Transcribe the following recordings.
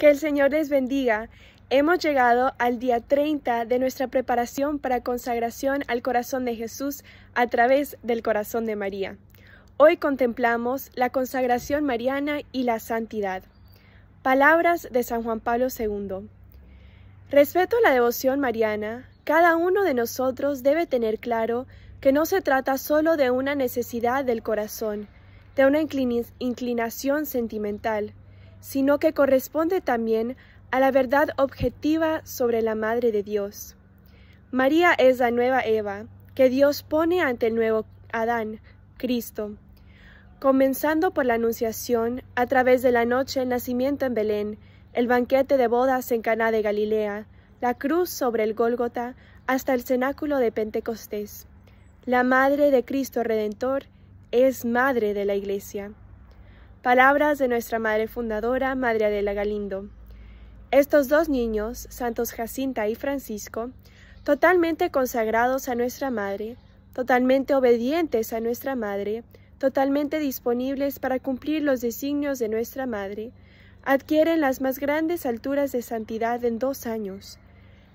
Que el Señor les bendiga. Hemos llegado al día 30 de nuestra preparación para consagración al corazón de Jesús a través del corazón de María. Hoy contemplamos la consagración mariana y la santidad. Palabras de San Juan Pablo II. Respecto a la devoción mariana, cada uno de nosotros debe tener claro que no se trata solo de una necesidad del corazón, de una inclinación sentimental, sino que corresponde también a la verdad objetiva sobre la Madre de Dios. María es la nueva Eva, que Dios pone ante el nuevo Adán, Cristo. Comenzando por la Anunciación, a través de la noche, el nacimiento en Belén, el banquete de bodas en Caná de Galilea, la cruz sobre el Gólgota, hasta el cenáculo de Pentecostés. La madre de Cristo Redentor es madre de la Iglesia. Palabras de nuestra Madre Fundadora, Madre Adela Galindo. Estos dos niños, Santos Jacinta y Francisco, totalmente consagrados a nuestra Madre, totalmente obedientes a nuestra Madre, totalmente disponibles para cumplir los designios de nuestra Madre, adquieren las más grandes alturas de santidad en dos años.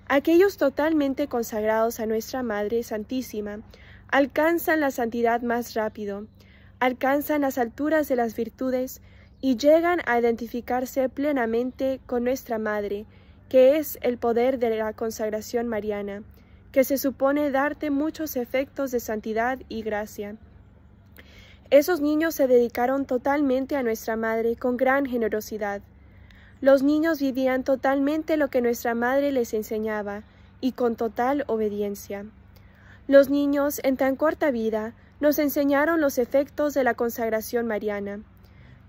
Aquellos totalmente consagrados a nuestra Madre Santísima alcanzan la santidad más rápido, alcanzan las alturas de las virtudes y llegan a identificarse plenamente con nuestra Madre, que es el poder de la consagración mariana, que se supone darte muchos efectos de santidad y gracia. Esos niños se dedicaron totalmente a nuestra Madre con gran generosidad. Los niños vivían totalmente lo que nuestra Madre les enseñaba, y con total obediencia. Los niños, en tan corta vida, nos enseñaron los efectos de la consagración mariana.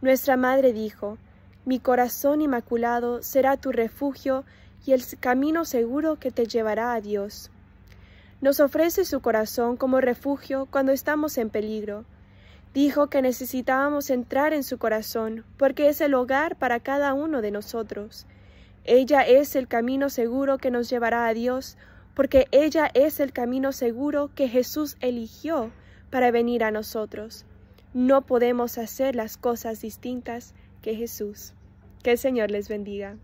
Nuestra Madre dijo, Mi corazón inmaculado será tu refugio y el camino seguro que te llevará a Dios. Nos ofrece su corazón como refugio cuando estamos en peligro. Dijo que necesitábamos entrar en su corazón porque es el hogar para cada uno de nosotros. Ella es el camino seguro que nos llevará a Dios porque ella es el camino seguro que Jesús eligió para venir a nosotros. No podemos hacer las cosas distintas que Jesús. Que el Señor les bendiga.